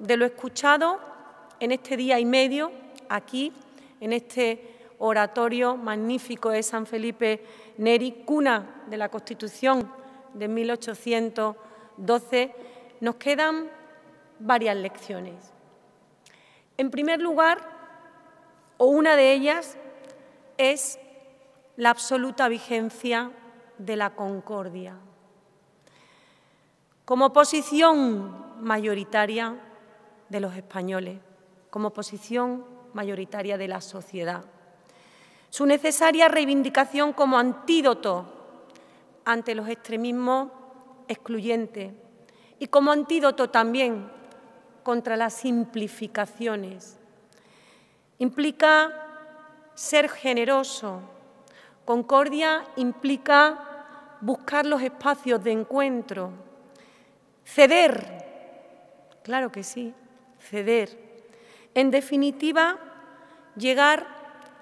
de lo escuchado en este día y medio aquí, en este oratorio magnífico de San Felipe Neri, cuna de la Constitución de 1812, nos quedan varias lecciones. En primer lugar, o una de ellas, es la absoluta vigencia de la concordia. Como posición mayoritaria, de los españoles como posición mayoritaria de la sociedad. Su necesaria reivindicación como antídoto ante los extremismos excluyentes y como antídoto también contra las simplificaciones. Implica ser generoso. Concordia implica buscar los espacios de encuentro, ceder, claro que sí, ceder. En definitiva, llegar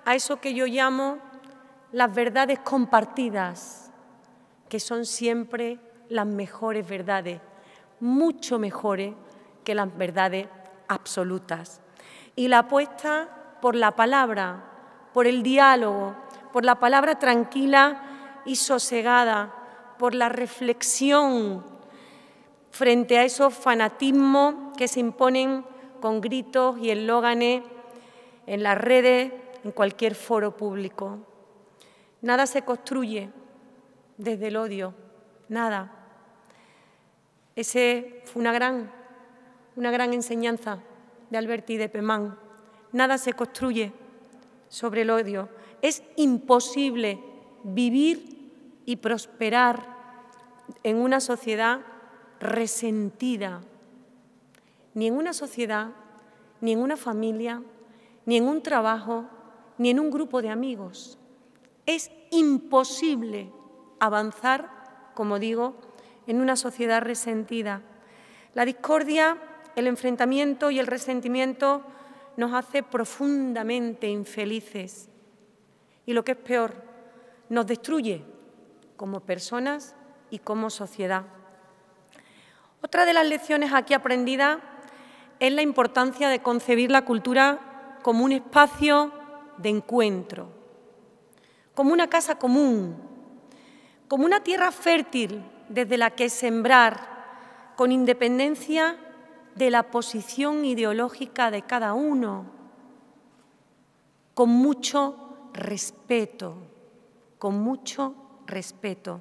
a eso que yo llamo las verdades compartidas, que son siempre las mejores verdades, mucho mejores que las verdades absolutas. Y la apuesta por la palabra, por el diálogo, por la palabra tranquila y sosegada, por la reflexión frente a esos fanatismos que se imponen con gritos y eslóganes en las redes, en cualquier foro público. Nada se construye desde el odio, nada. Ese fue una gran, una gran enseñanza de Alberti de Pemán. Nada se construye sobre el odio. Es imposible vivir y prosperar en una sociedad resentida ni en una sociedad, ni en una familia, ni en un trabajo, ni en un grupo de amigos. Es imposible avanzar, como digo, en una sociedad resentida. La discordia, el enfrentamiento y el resentimiento nos hace profundamente infelices y lo que es peor, nos destruye como personas y como sociedad. Otra de las lecciones aquí aprendidas es la importancia de concebir la cultura como un espacio de encuentro, como una casa común, como una tierra fértil desde la que sembrar con independencia de la posición ideológica de cada uno, con mucho respeto, con mucho respeto.